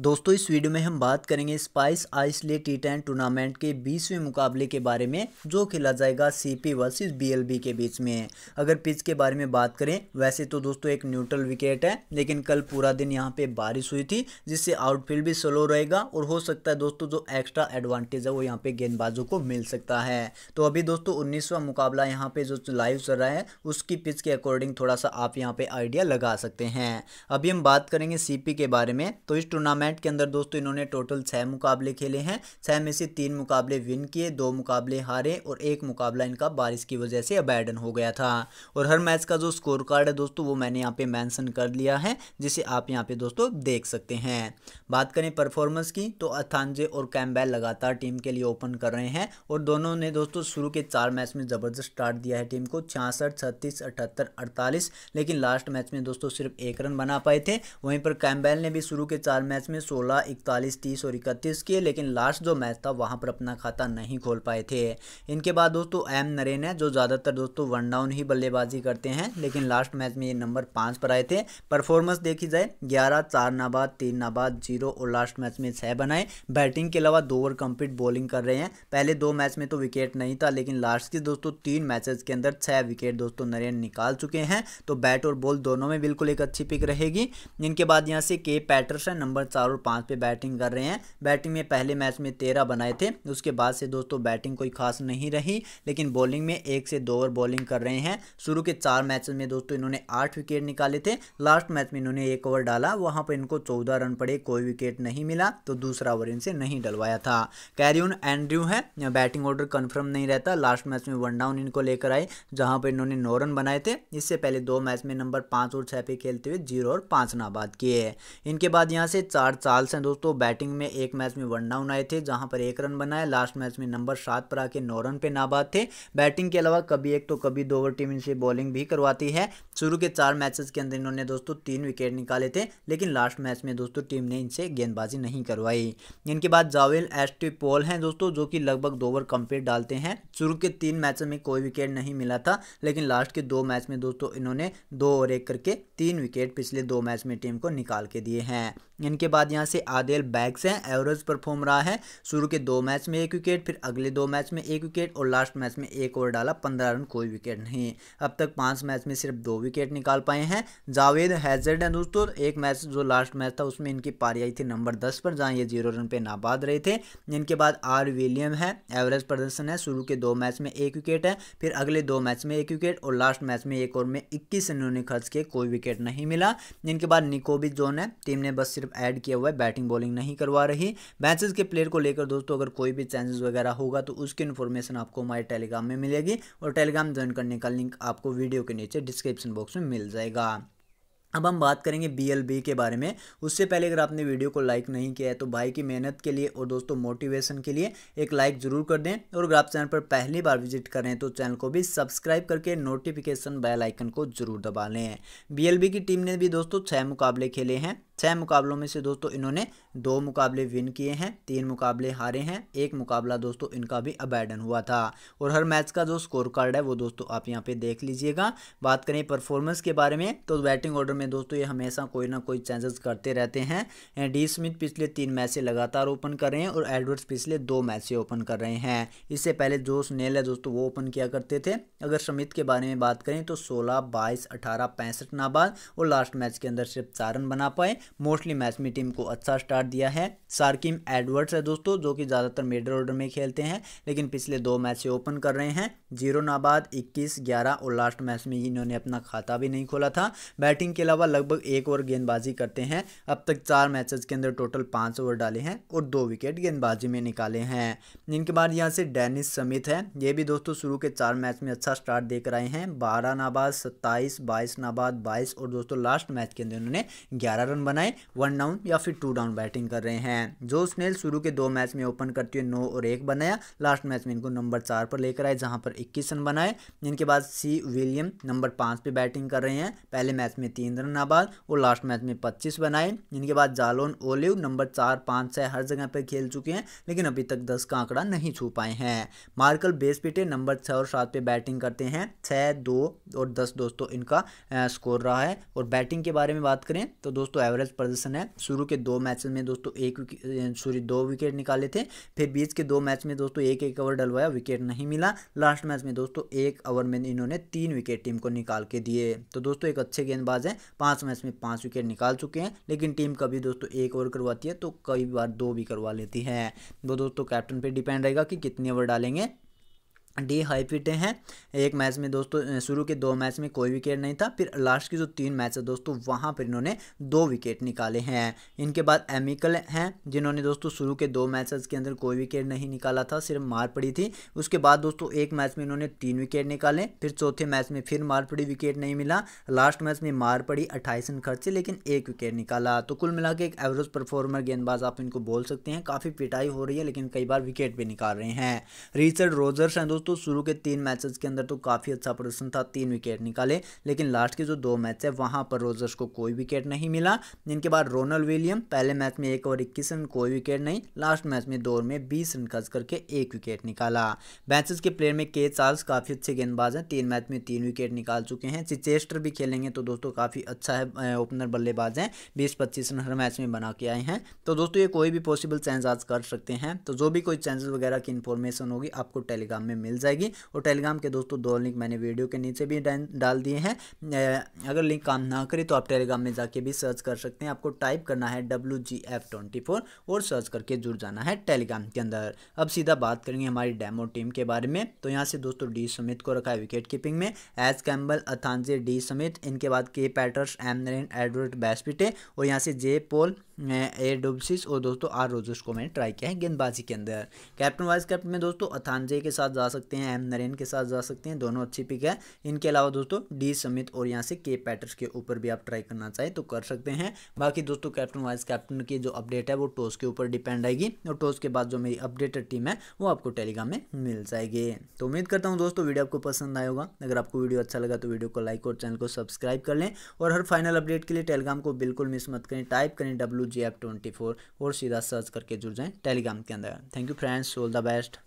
दोस्तों इस वीडियो में हम बात करेंगे Spice Isle T ten tournament के बीसवें मुकाबले के बारे में जो खेला जाएगा सीपी वर्सेस बीएलबी के बीच में अगर पिच के बारे में बात करें वैसे तो दोस्तों एक न्यूट्रल विकेट है लेकिन कल पूरा दिन यहां पे बारिश हुई थी जिससे आउटफील्ड भी स्लो रहेगा और हो सकता है दोस्तों जो एक्स्ट्रा एडवांटेज है वो यहाँ पे गेंदबाजों को मिल सकता है तो अभी दोस्तों उन्नीसवा मुकाबला यहाँ पे जो लाइव चल रहा है उसकी पिच के अकॉर्डिंग थोड़ा सा आप यहाँ पे आइडिया लगा सकते हैं अभी हम बात करेंगे सी के बारे में तो इस टूर्नामेंट टूर्नामेंट के अंदर दोस्तों इन्होंने टोटल छः मुकाबले खेले हैं छः में से तीन मुकाबले विन किए दो मुकाबले हारे और एक मुकाबला इनका बारिश की वजह से अबैडन हो गया था और हर मैच का जो स्कोर कार्ड है दोस्तों वो मैंने यहाँ पे मैंसन कर लिया है जिसे आप यहाँ पे दोस्तों देख सकते हैं बात करें परफॉर्मेंस की तो अथानजे और कैम्बेल लगातार टीम के लिए ओपन कर रहे हैं और दोनों ने दोस्तों शुरू के चार मैच में ज़बरदस्त स्टार्ट दिया है टीम को छियासठ छत्तीस अठहत्तर अड़तालीस लेकिन लास्ट मैच में दोस्तों सिर्फ एक रन बना पाए थे वहीं पर कैम्बेल ने भी शुरू के चार मैच में सोलह इकतालीस तीस और इकतीस किए लेकिन लास्ट जो मैच था वहाँ पर अपना खाता नहीं खोल पाए थे इनके बाद दोस्तों एम नरेन है जो ज़्यादातर दोस्तों वन डाउन ही बल्लेबाजी करते हैं लेकिन लास्ट मैच में ये नंबर पाँच पर आए थे परफॉर्मेंस देखी जाए ग्यारह चार नाबाद तीन नाबाद जीरो और लास्ट मैच में छः बनाए बैटिंग के अलावा दो ओवर कंप्लीट बॉलिंग कर रहे हैं पहले दो मैच में तो विकेट नहीं था लेकिन लास्ट के दोस्तों तीन मैचेज के अंदर छः विकेट दोस्तों नरेन निकाल चुके हैं तो बैट और बॉल दोनों में बिल्कुल एक अच्छी पिक रहेगी इनके बाद यहाँ से के पैटर्स है नंबर चार चार और पाँच पे बैटिंग कर रहे हैं बैटिंग में पहले मैच में तेरह बनाए थे उसके बाद से दोस्तों बैटिंग कोई खास नहीं रही लेकिन बॉलिंग में एक से दो ओवर बॉलिंग कर रहे हैं शुरू के चार मैच में दोस्तों इन्होंने आठ विकेट निकाले थे लास्ट मैच में इन्होंने एक ओवर डाला वहाँ पर इनको चौदह रन पड़े कोई विकेट नहीं मिला तो दूसरा ओवर इनसे नहीं डलवाया था कैरियन एंड्रयू है बैटिंग ऑर्डर कन्फर्म नहीं रहता लास्ट मैच में वन डाउन इनको लेकर आए जहाँ पर इन्होंने नौ रन बनाए थे इससे पहले दो मैच में नंबर पाँच और छः पे खेलते हुए जीरो और पाँच नाबाद किए इनके बाद यहाँ से चार रिकार्ड चार्ल्स हैं दोस्तों बैटिंग में एक मैच में वन डाउन आए थे जहां पर एक रन बनाए लास्ट मैच में नंबर सात पर आके नौ रन पे नाबाद थे बैटिंग के अलावा कभी एक तो कभी दो ओवर टीम इनसे बॉलिंग भी करवाती है शुरू के चार मैचेस के अंदर इन्होंने दोस्तों तीन विकेट निकाले थे लेकिन लास्ट मैच में दोस्तों टीम ने इनसे गेंदबाजी नहीं करवाई इनके बाद जावेल एस्टी पोल हैं दोस्तों जो कि लगभग दो ओवर कंप्लीट डालते हैं शुरू के तीन मैच में कोई विकेट नहीं मिला था लेकिन लास्ट के दो मैच में दोस्तों इन्होंने दो ओवर एक करके तीन विकेट पिछले दो मैच में टीम को निकाल के दिए हैं इनके बाद यहाँ से आदेल बैग्स हैं एवरेज परफॉर्म रहा है शुरू के दो मैच में एक विकेट फिर अगले दो मैच में एक विकेट और लास्ट मैच में एक ओवर डाला पंद्रह रन कोई विकेट नहीं अब तक पाँच मैच में सिर्फ दो विकेट निकाल पाए हैं जावेद हैजर्ड हैं दोस्तों एक मैच जो लास्ट मैच था उसमें इनकी पारी आई थी नंबर दस पर जहाँ ये जीरो रन पर नाबाद रहे थे इनके बाद आर विलियम है एवरेज प्रदर्शन है शुरू के दो मैच में एक विकेट है फिर अगले दो मैच में एक विकेट और लास्ट मैच में एक ओवर में इक्कीस रनों ने खर्च के कोई विकेट नहीं मिला इनके बाद निकोबी जोन है टीम ने बस सिर्फ ऐड किया हुआ है बैटिंग बॉलिंग नहीं करवा रही मैचेज के प्लेयर को लेकर दोस्तों अगर कोई भी चेंजेस वगैरह होगा तो उसकी इन्फॉर्मेशन आपको हमारे टेलीग्राम में मिलेगी और टेलीग्राम ज्वाइन करने का लिंक आपको वीडियो के नीचे डिस्क्रिप्शन बॉक्स में मिल जाएगा अब हम बात करेंगे बी के बारे में उससे पहले अगर आपने वीडियो को लाइक नहीं किया है तो भाई की मेहनत के लिए और दोस्तों मोटिवेशन के लिए एक लाइक ज़रूर कर दें और अगर आप चैनल पर पहली बार विजिट कर रहे हैं तो चैनल को भी सब्सक्राइब करके नोटिफिकेशन बेल आइकन को ज़रूर दबा लें बी की टीम ने भी दोस्तों छः मुकाबले खेले हैं छः मुकाबलों में से दोस्तों इन्होंने दो मुकाबले विन किए हैं तीन मुकाबले हारे हैं एक मुकाबला दोस्तों इनका भी अबैडन हुआ था और हर मैच का जो स्कोर कार्ड है वो दोस्तों आप यहाँ पे देख लीजिएगा बात करें परफॉर्मेंस के बारे में तो बैटिंग ऑर्डर में दोस्तों ये हमेशा कोई ना कोई चेंजेस करते रहते हैं डी स्मिथ पिछले तीन मैच से लगातार ओपन कर रहे हैं और एडवर्ड्स पिछले दो मैच से ओपन कर रहे हैं इससे पहले जो स्नेल है दोस्तों वो ओपन किया करते थे अगर समित के बारे में बात करें तो सोलह बाईस अठारह पैंसठ नाबाद और लास्ट मैच के अंदर सिर्फ चार रन बना पाए मोस्टली मैच में टीम को अच्छा स्टार्ट दिया है सार्किम एडवर्ड्स है दोस्तों जो कि ज़्यादातर मिडल ऑर्डर में खेलते हैं लेकिन पिछले दो मैच से ओपन कर रहे हैं जीरो नाबाद इक्कीस ग्यारह और लास्ट मैच में इन्होंने अपना खाता भी नहीं खोला था बैटिंग के अलावा लगभग एक ओवर गेंदबाजी करते हैं अब तक चार मैचेस के अंदर टोटल पाँच ओवर डाले हैं और दो विकेट गेंदबाजी में निकाले हैं इनके बाद यहाँ से डेनिस समित है ये भी दोस्तों शुरू के चार मैच में अच्छा स्टार्ट देकर आए हैं बारह नाबाद सत्ताईस बाईस नाबाद बाईस और दोस्तों लास्ट मैच के अंदर उन्होंने ग्यारह रन बनाए वन डाउन या फिर टू डाउन बैटिंग कर रहे हैं जो स्नेल शुरू के दो मैच में ओपन करते हुए नौ और एक बनाया लास्ट मैच में इनको नंबर चार पर लेकर आए जहाँ पर इक्कीस रन बनाए इनके बाद सी विलियम नंबर पाँच पे बैटिंग कर रहे हैं पहले मैच में तीन रन आबाद और लास्ट मैच में पच्चीस बनाए इनके बाद जालोन ओलिव नंबर चार पाँच छः हर जगह पर खेल चुके हैं लेकिन अभी तक दस का आंकड़ा नहीं छू पाए हैं मार्कल बेस पिटे नंबर छः और सात पे बैटिंग करते हैं छः दो और दस दोस्तों इनका स्कोर रहा है और बैटिंग के बारे में बात करें तो दोस्तों एवरेज एवरेज प्रदर्शन है शुरू के दो मैच में दोस्तों एक सॉरी दो विकेट निकाले थे फिर बीच के दो मैच में दोस्तों एक एक ओवर डलवाया विकेट नहीं मिला लास्ट मैच में दोस्तों एक ओवर में इन्होंने तीन विकेट टीम को निकाल के दिए तो दोस्तों एक अच्छे गेंदबाज हैं पाँच मैच में पाँच विकेट निकाल चुके हैं लेकिन टीम कभी दोस्तों एक ओवर करवाती है तो कई बार दो भी करवा लेती है वो दोस्तों कैप्टन पर डिपेंड रहेगा कि कितने ओवर डालेंगे डी हाई पिटे हैं एक मैच में दोस्तों शुरू के दो मैच में कोई विकेट नहीं था फिर लास्ट के जो तीन मैच है दोस्तों वहाँ पर इन्होंने दो विकेट निकाले हैं इनके बाद एमिकल हैं जिन्होंने दोस्तों शुरू के दो मैचेस के अंदर कोई विकेट नहीं निकाला था सिर्फ मार पड़ी थी उसके बाद दोस्तों एक मैच में इन्होंने तीन विकेट निकाले फिर चौथे मैच में फिर मार पड़ी विकेट नहीं मिला लास्ट मैच में मार पड़ी अट्ठाईस रन खर्चे लेकिन एक विकेट निकाला तो कुल मिला एक एवरेज परफॉर्मर गेंदबाज आप इनको बोल सकते हैं काफ़ी पिटाई हो रही है लेकिन कई बार विकेट भी निकाल रहे हैं रिचर्ड रोजर्स हैं दोस्तों दोस्तों शुरू के तीन मैचेस के अंदर तो काफ़ी अच्छा प्रदर्शन था तीन विकेट निकाले लेकिन लास्ट के जो दो मैच है वहाँ पर रोजर्स को कोई विकेट नहीं मिला जिनके बाद रोनल विलियम पहले मैच में एक और इक्कीस रन कोई विकेट नहीं लास्ट मैच में दो में बीस रन खर्च करके एक विकेट निकाला बैंसेस के प्लेयर में के चार्ल्स काफ़ी अच्छे गेंदबाज हैं तीन मैच में तीन विकेट निकाल चुके हैं चिचेस्टर भी खेलेंगे तो दोस्तों काफ़ी अच्छा है ओपनर बल्लेबाज हैं बीस पच्चीस रन हर मैच में बना के आए हैं तो दोस्तों ये कोई भी पॉसिबल चेंज आज कर सकते हैं तो जो भी कोई चेंजेस वगैरह की इन्फॉर्मेशन होगी आपको टेलीग्राम में मिल मिल जाएगी और टेलीग्राम के दोस्तों दो लिंक मैंने वीडियो के नीचे भी डाल दिए हैं अगर लिंक काम ना करे तो आप टेलीग्राम में जाके भी सर्च कर सकते हैं आपको टाइप करना है डब्ल्यू और सर्च करके जुड़ जाना है टेलीग्राम के अंदर अब सीधा बात करेंगे हमारी डेमो टीम के बारे में तो यहाँ से दोस्तों डी समित को रखा है विकेट कीपिंग में S Campbell Athanaze D Smith इनके बाद K Peters M Narine Edward बैस्पिटे और यहाँ से जे पोल ए डुबसिस और दोस्तों आर रोजर्स को मैंने ट्राई किया है गेंदबाजी के अंदर कैप्टन वाइस कैप्टन में दोस्तों अथानजे के साथ जा सकते हैं एम नरेन के साथ जा सकते हैं दोनों अच्छी पिक है इनके अलावा दोस्तों डी समित और यहाँ से के पैटर्स के ऊपर भी आप ट्राई करना चाहें तो कर सकते हैं बाकी दोस्तों कैप्टन वाइस कैप्टन की जो अपडेट है वो टॉस के ऊपर डिपेंड आएगी और टॉस के बाद जो मेरी अपडेटेड टीम है वो आपको टेलीग्राम में मिल जाएगी तो उम्मीद करता हूँ दोस्तों वीडियो आपको पसंद आए होगा अगर आपको वीडियो अच्छा लगा तो वीडियो को लाइक और चैनल को सब्सक्राइब कर लें और हर फाइनल अपडेट के लिए टेलीग्राम को बिल्कुल मिस मत करें टाइप करें W G F twenty four और सीधा सर्च करके जुड़ जाएँ टेलीग्राम के अंदर thank you friends all the best